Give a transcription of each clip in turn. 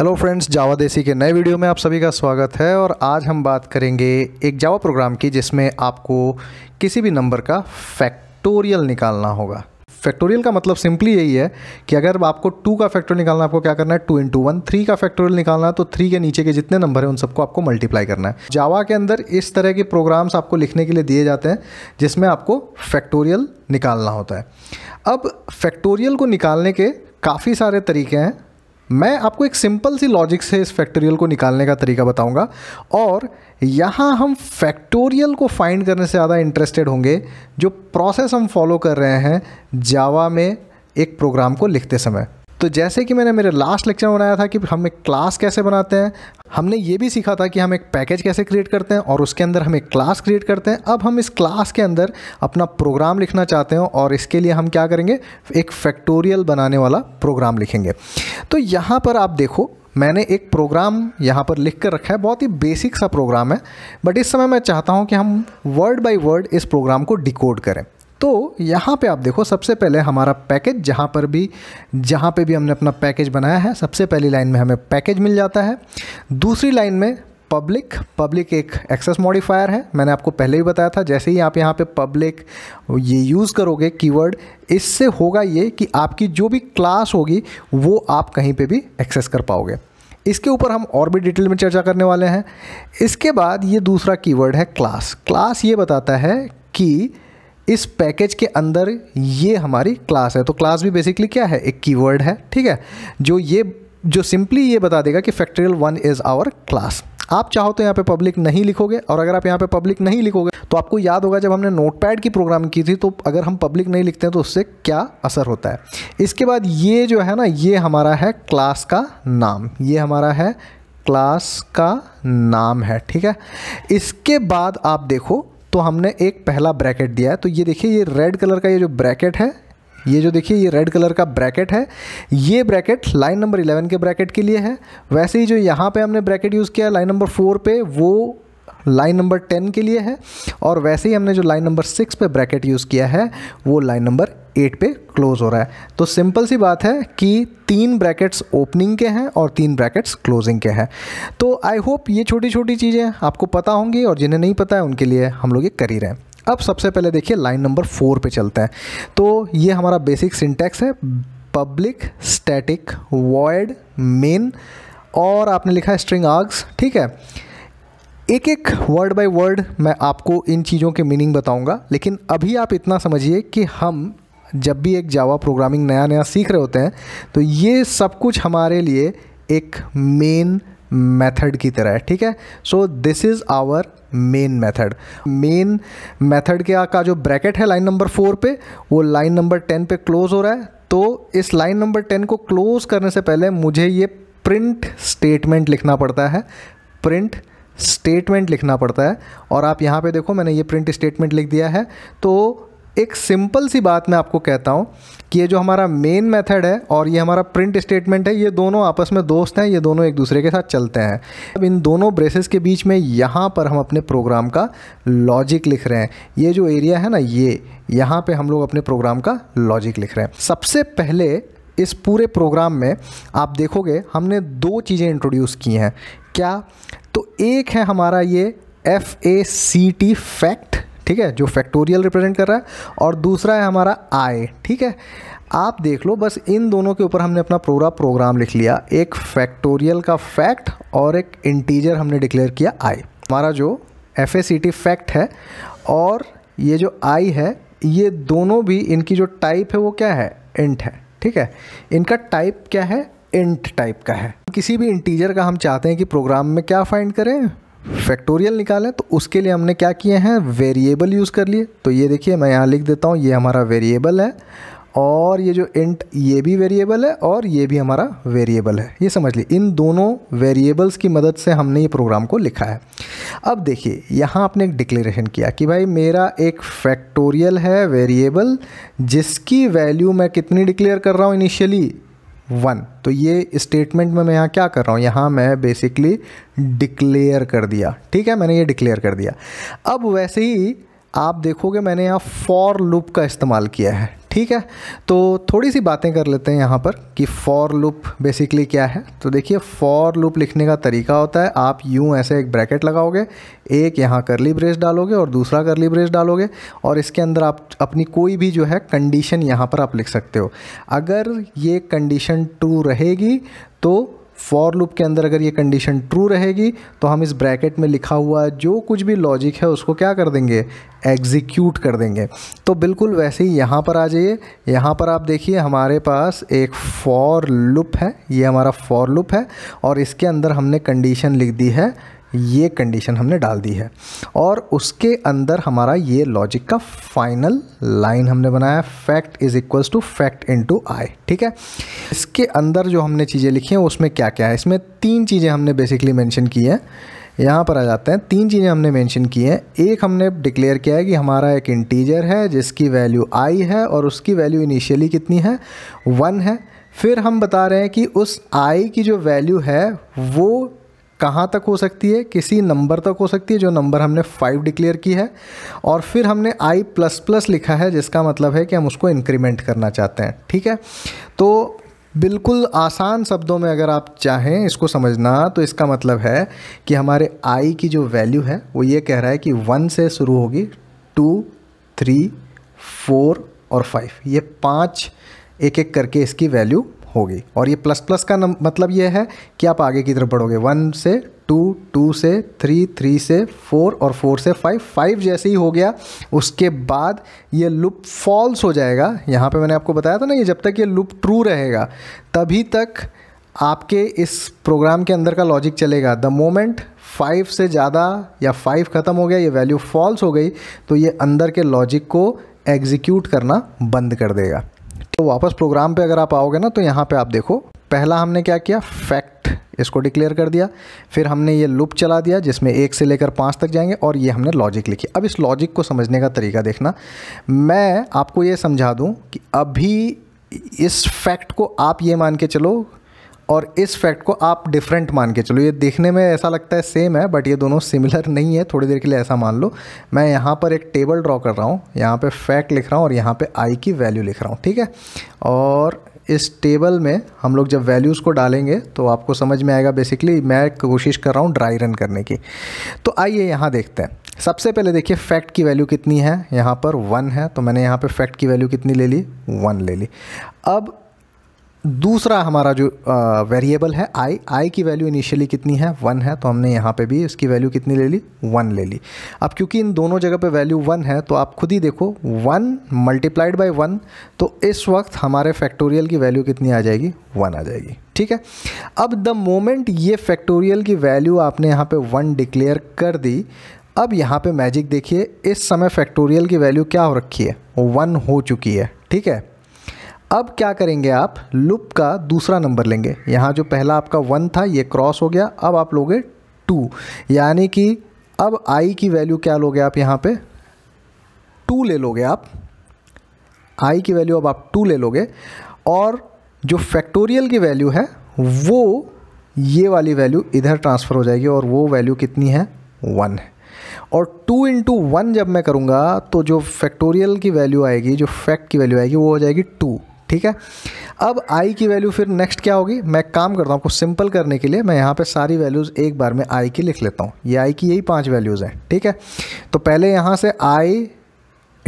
hello friends जावा देसी के नए वीडियो में आप सभी का स्वागत है और आज हम बात करेंगे एक जावा प्रोग्राम की जिसमें आपको किसी भी नंबर का फैक्टोरियल निकालना होगा फैक्टोरियल का मतलब सिंपली यही है कि अगर आपको टू का फैक्टोरियल निकालना है आपको क्या करना है टू इंटू वन थ्री का फैक्टोरियल निकालना है तो थ्री के नीचे के जितने नंबर हैं उन सबको आपको मल्टीप्लाई करना है जावा के अंदर इस तरह के प्रोग्राम्स आपको लिखने के लिए दिए जाते हैं जिसमें आपको फैक्टोरियल निकालना होता है अब फैक्टोरियल को निकालने के काफ़ी सारे तरीके हैं मैं आपको एक सिंपल सी लॉजिक से इस फैक्टोरियल को निकालने का तरीका बताऊंगा और यहाँ हम फैक्टोरियल को फाइंड करने से ज़्यादा इंटरेस्टेड होंगे जो प्रोसेस हम फॉलो कर रहे हैं जावा में एक प्रोग्राम को लिखते समय तो जैसे कि मैंने मेरे लास्ट लेक्चर में बनाया था कि हम एक क्लास कैसे बनाते हैं हमने ये भी सीखा था कि हम एक पैकेज कैसे क्रिएट करते हैं और उसके अंदर हम एक क्लास क्रिएट करते हैं अब हम इस क्लास के अंदर अपना प्रोग्राम लिखना चाहते हैं और इसके लिए हम क्या करेंगे एक फैक्टोरियल बनाने वाला प्रोग्राम लिखेंगे तो यहाँ पर आप देखो मैंने एक प्रोग्राम यहाँ पर लिख कर रखा है बहुत ही बेसिक सा प्रोग्राम है बट इस समय मैं चाहता हूँ कि हम वर्ड बाय वर्ड इस प्रोग्राम को डिकोड करें तो यहाँ पे आप देखो सबसे पहले हमारा पैकेज जहाँ पर भी जहाँ पे भी हमने अपना पैकेज बनाया है सबसे पहली लाइन में हमें पैकेज मिल जाता है दूसरी लाइन में पब्लिक पब्लिक एक एक्सेस मॉडिफायर है मैंने आपको पहले ही बताया था जैसे ही आप यहाँ पे पब्लिक ये यूज़ करोगे कीवर्ड इससे होगा ये कि आपकी जो भी क्लास होगी वो आप कहीं पे भी एक्सेस कर पाओगे इसके ऊपर हम और भी डिटेल में चर्चा करने वाले हैं इसके बाद ये दूसरा कीवर्ड है क्लास क्लास ये बताता है कि इस पैकेज के अंदर ये हमारी क्लास है तो क्लास भी बेसिकली क्या है एक कीवर्ड है ठीक है जो ये जो सिंपली ये बता देगा कि factorial one is our class आप चाहो तो यहाँ पे पब्लिक नहीं लिखोगे और अगर आप यहाँ पे पब्लिक नहीं लिखोगे तो आपको याद होगा जब हमने नोटपैड की प्रोग्राम की थी तो अगर हम पब्लिक नहीं लिखते हैं तो उससे क्या असर होता है इसके बाद ये जो है ना ये हमारा है क्लास का नाम ये हमारा है क्लास का नाम है ठीक है इसके बाद आप देखो तो हमने एक पहला ब्रैकेट दिया है तो ये देखिए ये रेड कलर का ये जो ब्रैकेट है ये जो देखिए ये रेड कलर का ब्रैकेट है ये ब्रैकेट लाइन नंबर 11 के ब्रैकेट के लिए है वैसे ही जो यहाँ पे हमने ब्रैकेट यूज़ किया लाइन नंबर 4 पे वो लाइन नंबर टेन के लिए है और वैसे ही हमने जो लाइन नंबर सिक्स पे ब्रैकेट यूज़ किया है वो लाइन नंबर एट पे क्लोज़ हो रहा है तो सिंपल सी बात है कि तीन ब्रैकेट्स ओपनिंग के हैं और तीन ब्रैकेट्स क्लोजिंग के हैं तो आई होप ये छोटी छोटी चीज़ें आपको पता होंगी और जिन्हें नहीं पता है उनके लिए हम लोग ये कर ही रहे हैं अब सबसे पहले देखिए लाइन नंबर फोर पे चलते हैं तो ये हमारा बेसिक सिंटैक्स है पब्लिक स्टैटिक वॉयड मेन और आपने लिखा है स्ट्रिंग आर्ग्स ठीक है एक एक वर्ड बाय वर्ड मैं आपको इन चीज़ों के मीनिंग बताऊंगा लेकिन अभी आप इतना समझिए कि हम जब भी एक जावा प्रोग्रामिंग नया नया सीख रहे होते हैं तो ये सब कुछ हमारे लिए एक मेन मेथड की तरह है ठीक है so this is our main method main method के का जो ब्रैकेट है लाइन नंबर फोर पे वो लाइन नंबर टेन पे क्लोज हो रहा है तो इस लाइन नंबर टेन को क्लोज करने से पहले मुझे ये प्रिंट स्टेटमेंट लिखना पड़ता है प्रिंट स्टेटमेंट लिखना पड़ता है और आप यहाँ पे देखो मैंने ये प्रिंट स्टेटमेंट लिख दिया है तो एक सिंपल सी बात मैं आपको कहता हूँ कि ये जो हमारा मेन मेथड है और ये हमारा प्रिंट स्टेटमेंट है ये दोनों आपस में दोस्त हैं ये दोनों एक दूसरे के साथ चलते हैं अब इन दोनों ब्रेसेस के बीच में यहाँ पर हम अपने प्रोग्राम का लॉजिक लिख रहे हैं ये जो एरिया है ना ये यहाँ पर हम लोग अपने प्रोग्राम का लॉजिक लिख रहे हैं सबसे पहले इस पूरे प्रोग्राम में आप देखोगे हमने दो चीज़ें इंट्रोड्यूस की हैं क्या तो एक है हमारा ये F A C T fact ठीक है जो फैक्टोरियल रिप्रेजेंट कर रहा है और दूसरा है हमारा आई ठीक है आप देख लो बस इन दोनों के ऊपर हमने अपना पूरा प्रोग्राम लिख लिया एक फैक्टोरियल का फैक्ट और एक इंटीजर हमने डिक्लेयर किया आई हमारा जो F A C T fact है और ये जो आई है ये दोनों भी इनकी जो टाइप है वो क्या है इंट है ठीक है इनका टाइप क्या है इंट टाइप का है किसी भी इंटीजर का हम चाहते हैं कि प्रोग्राम में क्या फाइंड करें फैक्टोरियल निकालें तो उसके लिए हमने क्या किए हैं वेरिएबल यूज़ कर लिए तो ये देखिए मैं यहाँ लिख देता हूँ ये हमारा वेरिएबल है और ये जो इंट ये भी वेरिएबल है और ये भी हमारा वेरिएबल है ये समझ लीजिए इन दोनों वेरिएबल्स की मदद से हमने ये प्रोग्राम को लिखा है अब देखिए यहाँ आपने एक डिक्लेरेशन किया कि भाई मेरा एक फैक्टोरियल है वेरिएबल जिसकी वैल्यू मैं कितनी डिक्लेयर कर रहा हूँ इनिशियली वन तो ये स्टेटमेंट में मैं यहाँ क्या कर रहा हूँ यहाँ मैं बेसिकली डिक्लेयर कर दिया ठीक है मैंने ये डिक्लेयर कर दिया अब वैसे ही आप देखोगे मैंने यहाँ फॉर लूप का इस्तेमाल किया है ठीक है तो थोड़ी सी बातें कर लेते हैं यहाँ पर कि फॉर लूप बेसिकली क्या है तो देखिए फॉर लूप लिखने का तरीका होता है आप यूँ ऐसे एक ब्रैकेट लगाओगे एक यहाँ करली ब्रेस डालोगे और दूसरा करली ब्रेस डालोगे और इसके अंदर आप अपनी कोई भी जो है कंडीशन यहाँ पर आप लिख सकते हो अगर ये कंडीशन टू रहेगी तो फॉर लूप के अंदर अगर ये कंडीशन ट्रू रहेगी तो हम इस ब्रैकेट में लिखा हुआ जो कुछ भी लॉजिक है उसको क्या कर देंगे एग्जीक्यूट कर देंगे तो बिल्कुल वैसे ही यहाँ पर आ जाइए यहाँ पर आप देखिए हमारे पास एक फॉर लुप है ये हमारा फॉर लुप है और इसके अंदर हमने कंडीशन लिख दी है ये कंडीशन हमने डाल दी है और उसके अंदर हमारा ये लॉजिक का फाइनल लाइन हमने बनाया है fact is equals to fact into I ठीक है इसके अंदर जो हमने चीज़ें लिखी हैं उसमें क्या क्या है इसमें तीन चीज़ें हमने बेसिकली मेंशन की हैं यहाँ पर आ जाते हैं तीन चीज़ें हमने मेंशन की हैं एक हमने डिक्लेयर किया है कि हमारा एक इंटीजर है जिसकी वैल्यू आई है और उसकी वैल्यू इनिशियली कितनी है वन है फिर हम बता रहे हैं कि उस आई की जो वैल्यू है वो कहाँ तक हो सकती है किसी नंबर तक हो सकती है जो नंबर हमने फाइव डिक्लेयर की है और फिर हमने आई प्लस प्लस लिखा है जिसका मतलब है कि हम उसको इंक्रीमेंट करना चाहते हैं ठीक है तो बिल्कुल आसान शब्दों में अगर आप चाहें इसको समझना तो इसका मतलब है कि हमारे आई की जो वैल्यू है वो ये कह रहा है कि वन से शुरू होगी टू थ्री फोर और फाइव ये पाँच एक एक करके इसकी वैल्यू होगी और ये प्लस प्लस का मतलब ये है कि आप आगे की तरफ बढ़ोगे वन से टू टू से थ्री थ्री से फोर और फोर से फाइव फाइव जैसे ही हो गया उसके बाद ये लुप फॉल्स हो जाएगा यहाँ पे मैंने आपको बताया था ना ये जब तक ये लुप ट्रू रहेगा तभी तक आपके इस प्रोग्राम के अंदर का लॉजिक चलेगा द मोमेंट फाइव से ज़्यादा या फाइव ख़त्म हो गया ये वैल्यू फॉल्स हो गई तो ये अंदर के लॉजिक को एग्जीक्यूट करना बंद कर देगा तो वापस प्रोग्राम पे अगर आप आओगे ना तो यहाँ पे आप देखो पहला हमने क्या किया फैक्ट इसको डिक्लेयर कर दिया फिर हमने ये लूप चला दिया जिसमें एक से लेकर पाँच तक जाएंगे और ये हमने लॉजिक लिखी अब इस लॉजिक को समझने का तरीका देखना मैं आपको ये समझा दूँ कि अभी इस फैक्ट को आप ये मान के चलो और इस फैक्ट को आप डिफरेंट मान के चलो ये देखने में ऐसा लगता है सेम है बट ये दोनों सिमिलर नहीं है थोड़ी देर के लिए ऐसा मान लो मैं यहाँ पर एक टेबल ड्रॉ कर रहा हूँ यहाँ पे फैक्ट लिख रहा हूँ और यहाँ पे आई की वैल्यू लिख रहा हूँ ठीक है और इस टेबल में हम लोग जब वैल्यूज़ को डालेंगे तो आपको समझ में आएगा बेसिकली मैं कोशिश कर रहा हूँ ड्राई रन करने की तो आइए यहाँ देखते हैं सबसे पहले देखिए फैक्ट की वैल्यू कितनी है यहाँ पर वन है तो मैंने यहाँ पे फैक्ट की वैल्यू कितनी ले ली वन ले ली अब दूसरा हमारा जो वेरिएबल है आई आई की वैल्यू इनिशियली कितनी है वन है तो हमने यहाँ पे भी इसकी वैल्यू कितनी ले ली वन ले ली अब क्योंकि इन दोनों जगह पे वैल्यू वन है तो आप खुद ही देखो वन मल्टीप्लाइड बाय वन तो इस वक्त हमारे फैक्टोरियल की वैल्यू कितनी आ जाएगी वन आ जाएगी ठीक है अब द मोमेंट ये फैक्टोरियल की वैल्यू आपने यहाँ पर वन डिक्लेयर कर दी अब यहाँ पर मैजिक देखिए इस समय फैक्टोरियल की वैल्यू क्या हो रखी है वन हो चुकी है ठीक है अब क्या करेंगे आप लुप का दूसरा नंबर लेंगे यहाँ जो पहला आपका वन था ये क्रॉस हो गया अब आप लोगे टू यानी कि अब आई की वैल्यू क्या लोगे आप यहाँ पे टू ले लोगे आप आई की वैल्यू अब आप टू ले लोगे और जो फैक्टोरियल की वैल्यू है वो ये वाली वैल्यू इधर ट्रांसफ़र हो जाएगी और वो वैल्यू कितनी है वन है और टू इंटू वन जब मैं करूँगा तो जो फैक्टोरियल की वैल्यू आएगी जो फैक्ट की वैल्यू आएगी वो हो जाएगी टू ठीक है अब आई की वैल्यू फिर नेक्स्ट क्या होगी मैं काम करता हूँ आपको सिंपल करने के लिए मैं यहाँ पे सारी वैल्यूज़ एक बार में आई की लिख लेता हूँ ये आई की यही पांच वैल्यूज़ हैं ठीक है तो पहले यहाँ से आई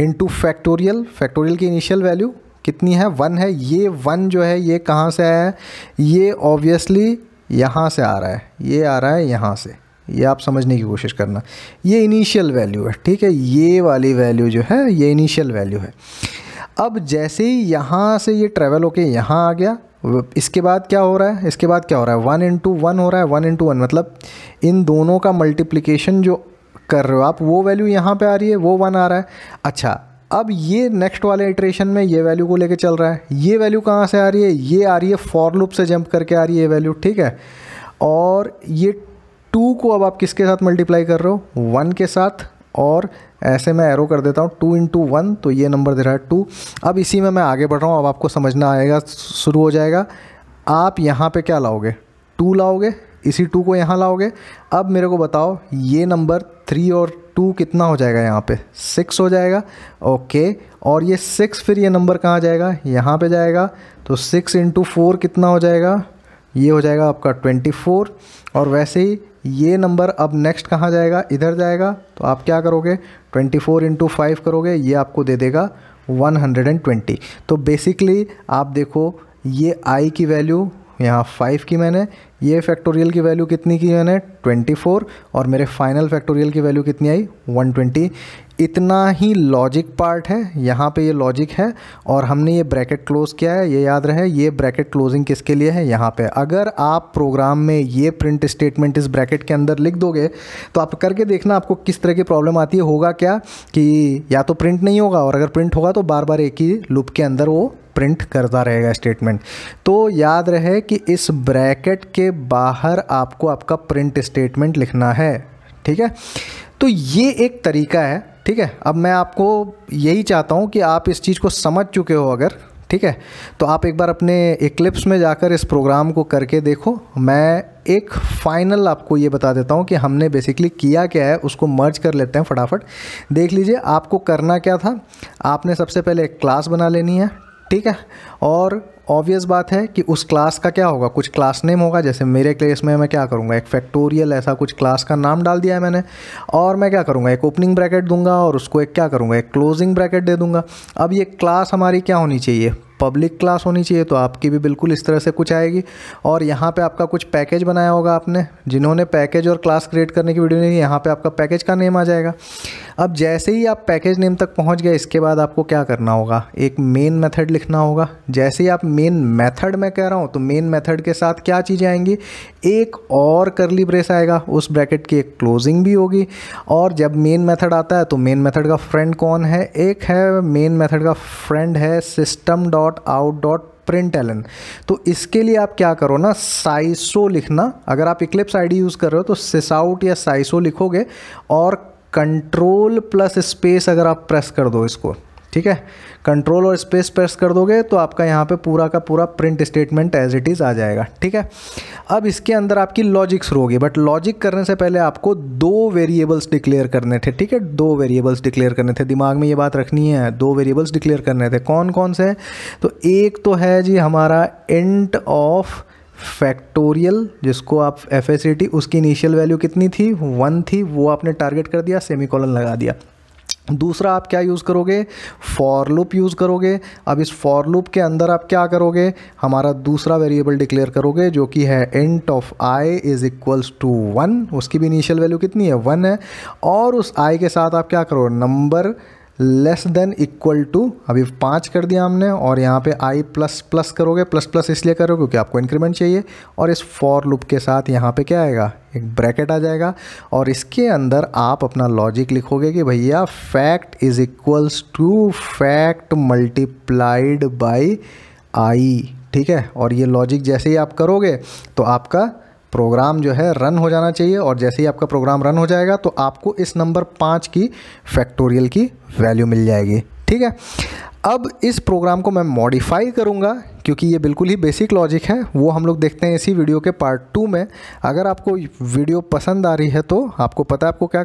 इंटू फैक्टोरियल फैक्टोरियल की इनिशियल वैल्यू कितनी है वन है ये वन जो है ये कहाँ से आया है ये ऑब्वियसली यहाँ से आ रहा है ये आ रहा है यहाँ से ये आप समझने की कोशिश करना ये इनिशियल वैल्यू है ठीक है ये वाली वैल्यू जो है ये इनिशियल वैल्यू है अब जैसे ही यहाँ से ये ट्रैवल होके यहाँ आ गया इसके बाद क्या हो रहा है इसके बाद क्या हो रहा है वन इंटू वन हो रहा है वन इंटू वन मतलब इन दोनों का मल्टीप्लिकेशन जो कर रहे हो आप वो वैल्यू यहाँ पे आ रही है वो वन आ रहा है अच्छा अब ये नेक्स्ट वाले इटरेशन में ये वैल्यू को लेके चल रहा है ये वैल्यू कहाँ से आ रही है ये आ रही है फॉर लूप से जंप करके आ रही है ये वैल्यू ठीक है और ये टू को अब आप किसके साथ मल्टीप्लाई कर रहे हो वन के साथ और ऐसे मैं एरो कर देता हूँ टू इंटू वन तो ये नंबर दे रहा है टू अब इसी में मैं आगे बढ़ रहा हूँ अब आपको समझना आएगा शुरू हो जाएगा आप यहाँ पे क्या लाओगे टू लाओगे इसी टू को यहाँ लाओगे अब मेरे को बताओ ये नंबर थ्री और टू कितना हो जाएगा यहाँ पे सिक्स हो जाएगा ओके और ये सिक्स फिर ये नंबर कहाँ जाएगा यहाँ पे जाएगा तो सिक्स इंटू फोर कितना हो जाएगा ये हो जाएगा आपका ट्वेंटी फोर और वैसे ही ये नंबर अब नेक्स्ट कहाँ जाएगा इधर जाएगा तो आप क्या करोगे 24 फोर इंटू फाइव करोगे ये आपको दे देगा 120 तो बेसिकली आप देखो ये आई की वैल्यू यहाँ फाइव की मैंने ये फैक्टोरियल की वैल्यू कितनी की मैंने 24 और मेरे फाइनल फैक्टोरियल की वैल्यू कितनी आई 120 इतना ही लॉजिक पार्ट है यहाँ पे ये लॉजिक है और हमने ये ब्रैकेट क्लोज़ किया है ये याद रहे ये ब्रैकेट क्लोजिंग किसके लिए है यहाँ पे अगर आप प्रोग्राम में ये प्रिंट स्टेटमेंट इस ब्रैकेट के अंदर लिख दोगे तो आप करके देखना आपको किस तरह की प्रॉब्लम आती है होगा क्या कि या तो प्रिंट नहीं होगा और अगर प्रिंट होगा तो बार बार एक ही लूप के अंदर वो प्रिंट करता रहेगा स्टेटमेंट तो याद रहे कि इस ब्रैकेट के बाहर आपको आपका प्रिंट स्टेटमेंट लिखना है ठीक है तो ये एक तरीका है ठीक है अब मैं आपको यही चाहता हूँ कि आप इस चीज़ को समझ चुके हो अगर ठीक है तो आप एक बार अपने इक्लिप्स में जाकर इस प्रोग्राम को करके देखो मैं एक फाइनल आपको ये बता देता हूँ कि हमने बेसिकली किया क्या है उसको मर्ज कर लेते हैं फटाफट देख लीजिए आपको करना क्या था आपने सबसे पहले एक क्लास बना लेनी है ठीक है और ऑब्वियस बात है कि उस क्लास का क्या होगा कुछ क्लास नेम होगा जैसे मेरे केस में मैं क्या करूँगा एक फैक्टोरियल ऐसा कुछ क्लास का नाम डाल दिया है मैंने और मैं क्या करूँगा एक ओपनिंग ब्रैकेट दूंगा और उसको एक क्या करूँगा एक क्लोजिंग ब्रैकेट दे दूंगा अब ये क्लास हमारी क्या होनी चाहिए पब्लिक क्लास होनी चाहिए तो आपकी भी बिल्कुल इस तरह से कुछ आएगी और यहाँ पे आपका कुछ पैकेज बनाया होगा आपने जिन्होंने पैकेज और क्लास क्रिएट करने की वीडियो नहीं यहाँ पे आपका पैकेज का नेम आ जाएगा अब जैसे ही आप पैकेज नेम तक पहुंच गए इसके बाद आपको क्या करना होगा एक मेन मेथड लिखना होगा जैसे ही आप मेन मेथड में कह रहा हूं तो मेन मेथड के साथ क्या चीज़ें आएंगी एक और करली ब्रेस आएगा उस ब्रैकेट की एक क्लोजिंग भी होगी और जब मेन मेथड आता है तो मेन मेथड का फ्रेंड कौन है एक है मेन मेथड का फ्रेंड है system dot out dot print L N तो इसके लिए आप क्या करो ना साइसो लिखना अगर आप इक्लिप्स आईडी यूज़ कर रहे हो तो सिसाउट या साइसो लिखोगे और कंट्रोल प्लस स्पेस अगर आप प्रेस कर दो इसको ठीक है कंट्रोल और स्पेस प्रेस कर दोगे तो आपका यहाँ पे पूरा का पूरा print statement as it is आ जाएगा ठीक है अब इसके अंदर आपकी लॉजिक शुरू होगी बट लॉजिक करने से पहले आपको दो वेरिएबल्स डिक्लेयर करने थे ठीक है दो वेरिएबल्स डिक्लेयर करने थे दिमाग में ये बात रखनी है दो वेरिएबल्स डिक्लेयर करने थे कौन कौन से तो एक तो है जी हमारा इंट ऑफ फैक्टोरियल जिसको आप एफ उसकी इनिशियल वैल्यू कितनी थी वन थी वो आपने टारगेट कर दिया कॉलन लगा दिया दूसरा आप क्या यूज़ करोगे फॉर लूप यूज़ करोगे अब इस फॉर लूप के अंदर आप क्या करोगे हमारा दूसरा वेरिएबल डिक्लेयर करोगे जो कि है int of I is equals to one उसकी भी इनिशियल वैल्यू कितनी है वन है और उस आई के साथ आप क्या करो number less than equal to अभी पाँच कर दिया हमने और यहाँ पे आई प्लस प्लस करोगे प्लस प्लस इसलिए करोगे क्योंकि आपको इंक्रीमेंट चाहिए और इस फॉर लूप के साथ यहाँ पे क्या आएगा एक ब्रैकेट आ जाएगा और इसके अंदर आप अपना लॉजिक लिखोगे कि भैया fact is equals to fact multiplied by I ठीक है और ये लॉजिक जैसे ही आप करोगे तो आपका प्रोग्राम जो है रन हो जाना चाहिए और जैसे ही आपका प्रोग्राम रन हो जाएगा तो आपको इस नंबर पाँच की फैक्टोरियल की वैल्यू मिल जाएगी ठीक है अब इस प्रोग्राम को मैं मॉडिफाई करूँगा क्योंकि ये बिल्कुल ही बेसिक लॉजिक है वो हम लोग देखते हैं इसी वीडियो के पार्ट टू में अगर आपको वीडियो पसंद आ रही है तो आपको पता है आपको क्या